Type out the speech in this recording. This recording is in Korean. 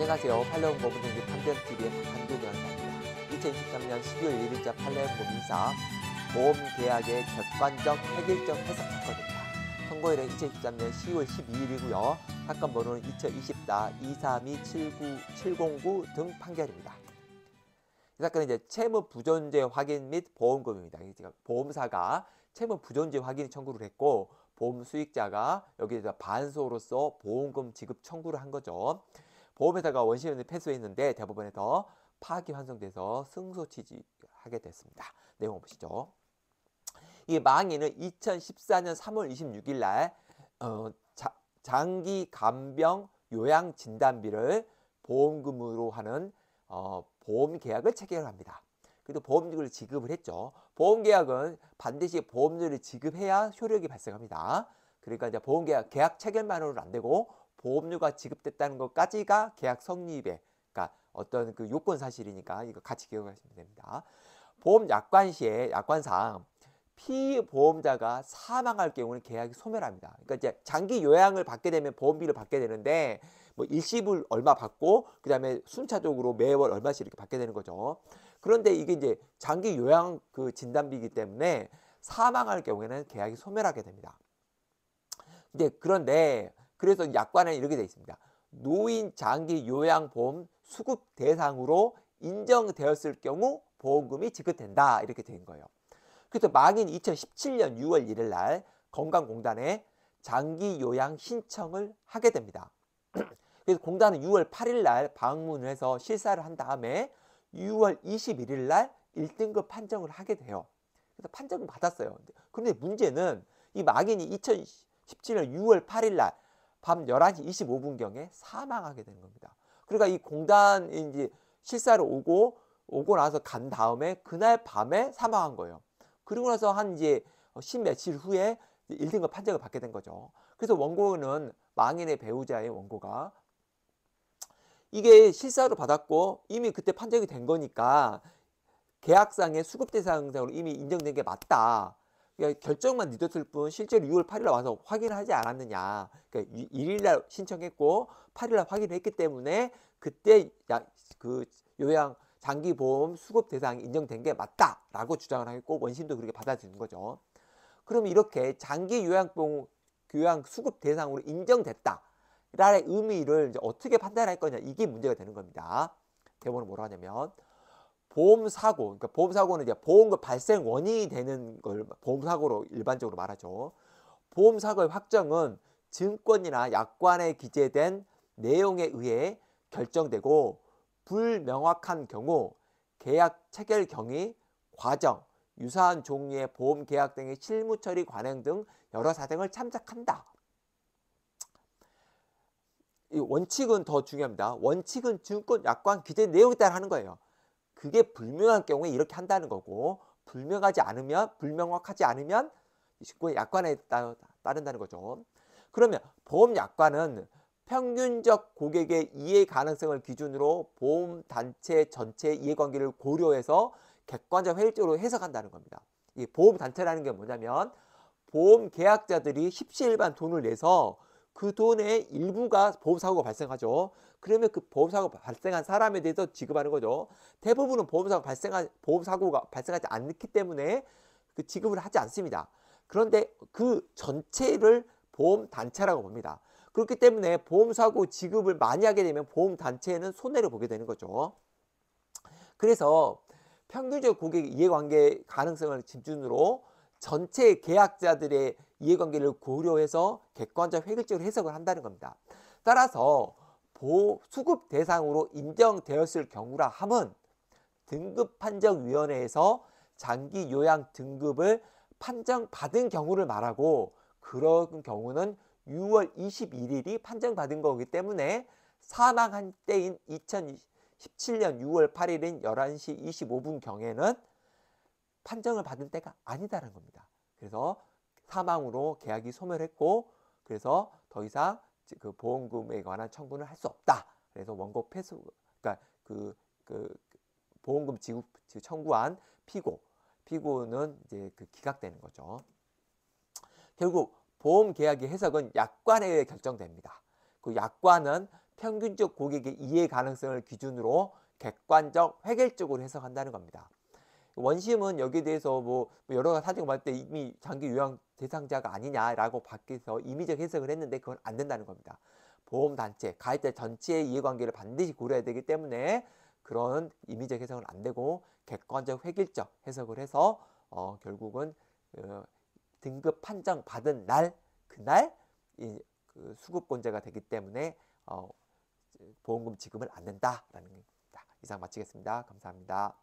안녕하세요. 팔레온보문 경기 판변TV의 박한규변호사입니다. 2023년 12월 1일자 팔레온보문 이사 보험계약의 객관적 획일적 해석 사건입니다. 선고일은 2023년 10월 12일이고요. 사건 번호는 2024 232 79 709 등 판결입니다. 이 사건은 이제 채무 부존재 확인 및 보험금입니다. 보험사가 채무 부존재 확인 청구를 했고 보험 수익자가 여기에다 반소로서 보험금 지급 청구를 한 거죠. 보험회사가 원심을 시 패소했는데 대법원에서 파기 환송돼서 승소 취지하게 됐습니다. 내용 보시죠. 이 망인은 2014년 3월 26일 날 어, 자, 장기 간병 요양 진단비를 보험금으로 하는 어, 보험 계약을 체결합니다. 그래도 보험료를 지급을 했죠. 보험 계약은 반드시 보험료를 지급해야 효력이 발생합니다. 그러니까 이제 보험 계약, 계약 체결만으로는 안 되고 보험료가 지급됐다는 것까지가 계약 성립에 그러니까 어떤 그 요건 사실이니까 이거 같이 기억하시면 됩니다. 보험 약관 시에 약관상 피보험자가 사망할 경우는 계약이 소멸합니다. 그러니까 이제 장기 요양을 받게 되면 보험비를 받게 되는데 뭐 일시불 얼마 받고 그다음에 순차적으로 매월 얼마씩 이렇게 받게 되는 거죠. 그런데 이게 이제 장기 요양 그 진단비이기 때문에 사망할 경우에는 계약이 소멸하게 됩니다. 근데 그런데 그래서 약관에 이렇게 되어 있습니다. 노인 장기 요양보험 수급 대상으로 인정되었을 경우 보험금이 지급된다 이렇게 된 거예요. 그래서 만인 2017년 6월 1일 날 건강공단에 장기 요양 신청을 하게 됩니다. 그래서 공단은 6월 8일 날 방문을 해서 실사를 한 다음에 6월 21일 날 1등급 판정을 하게 돼요. 그래서 판정을 받았어요. 그런데 문제는 이 막인이 2017년 6월 8일 날밤 11시 25분경에 사망하게 된 겁니다. 그러니까 이 공단이 제 실사를 오고 오고 나서 간 다음에 그날 밤에 사망한 거예요. 그리고 나서 한 이제 십 며칠 후에 1등급 판정을 받게 된 거죠. 그래서 원고는 망인의 배우자의 원고가 이게 실사로 받았고 이미 그때 판정이 된 거니까 계약상의 수급 대상자로 이미 인정된 게 맞다. 그러니까 결정만 늦었을 뿐 실제로 6월 8일 날 와서 확인하지 않았느냐. 그러니까 1일 날 신청했고 8일 날 확인했기 때문에 그때 그 요양 장기 보험 수급 대상이 인정된 게 맞다라고 주장을 하겠고 원심도 그렇게 받아들이는 거죠. 그럼 이렇게 장기 요양병 교양 수급 대상으로 인정됐다. 라는 의미를 이제 어떻게 판단할 거냐 이게 문제가 되는 겁니다. 대본은 뭐라 하냐면 보험 사고, 그러니까 보험 사고는 이제 보험금 발생 원인이 되는 걸 보험 사고로 일반적으로 말하죠. 보험 사고의 확정은 증권이나 약관에 기재된 내용에 의해 결정되고 불명확한 경우 계약 체결 경위, 과정, 유사한 종류의 보험 계약 등의 실무 처리 관행 등 여러 사정을 참작한다. 이 원칙은 더 중요합니다. 원칙은 증권 약관 기재 내용에 따라 하는 거예요. 그게 불명한 경우에 이렇게 한다는 거고 불명하지 않으면 불명확하지 않으면 직의 약관에 따른다는 거죠. 그러면 보험 약관은 평균적 고객의 이해 가능성을 기준으로 보험 단체 전체 이해관계를 고려해서 객관적 회의적으로 해석한다는 겁니다. 이 보험 단체라는 게 뭐냐면 보험 계약자들이 십시일반 돈을 내서 그 돈의 일부가 보험 사고가 발생하죠. 그러면 그 보험사고 발생한 사람에 대해서 지급하는 거죠. 대부분은 보험사고 발생한, 보험사고가 발생하지 않기 때문에 그 지급을 하지 않습니다. 그런데 그 전체를 보험단체라고 봅니다. 그렇기 때문에 보험사고 지급을 많이 하게 되면 보험단체에는 손해를 보게 되는 거죠. 그래서 평균적 고객 이해관계 가능성을 집중으로 전체 계약자들의 이해관계를 고려해서 객관적 획일적으로 해석을 한다는 겁니다. 따라서 보호 수급 대상으로 인정되었을 경우라 함은 등급 판정 위원회에서 장기 요양 등급을 판정받은 경우를 말하고 그런 경우는 6월 21일이 판정받은 거기 때문에 사망한 때인 2017년 6월 8일인 11시 25분 경에는 판정을 받은 때가 아니다라는 겁니다. 그래서 사망으로 계약이 소멸했고 그래서 더 이상 그 보험금에 관한 청구는 할 수 없다. 그래서 원고 패소 그러니까 그, 그 보험금 지급 청구한 피고 피고는 이제 그 기각되는 거죠. 결국 보험 계약의 해석은 약관에 의해 결정됩니다. 그 약관은 평균적 고객의 이해 가능성을 기준으로 객관적, 획일적으로 해석한다는 겁니다. 원심은 여기에 대해서 뭐, 뭐 여러 가지 사정 진 말때 이미 장기 요양 대상자가 아니냐라고 밖에서 임의적 해석을 했는데 그건 안 된다는 겁니다. 보험단체, 가입자 전체의 이해관계를 반드시 고려해야 되기 때문에 그런 임의적 해석은 안 되고 객관적 획일적 해석을 해서 어, 결국은 어, 등급 판정 받은 날 그날 이, 그 수급권자가 되기 때문에 어, 보험금 지급을 안 된다라는 겁니다. 이상 마치겠습니다. 감사합니다.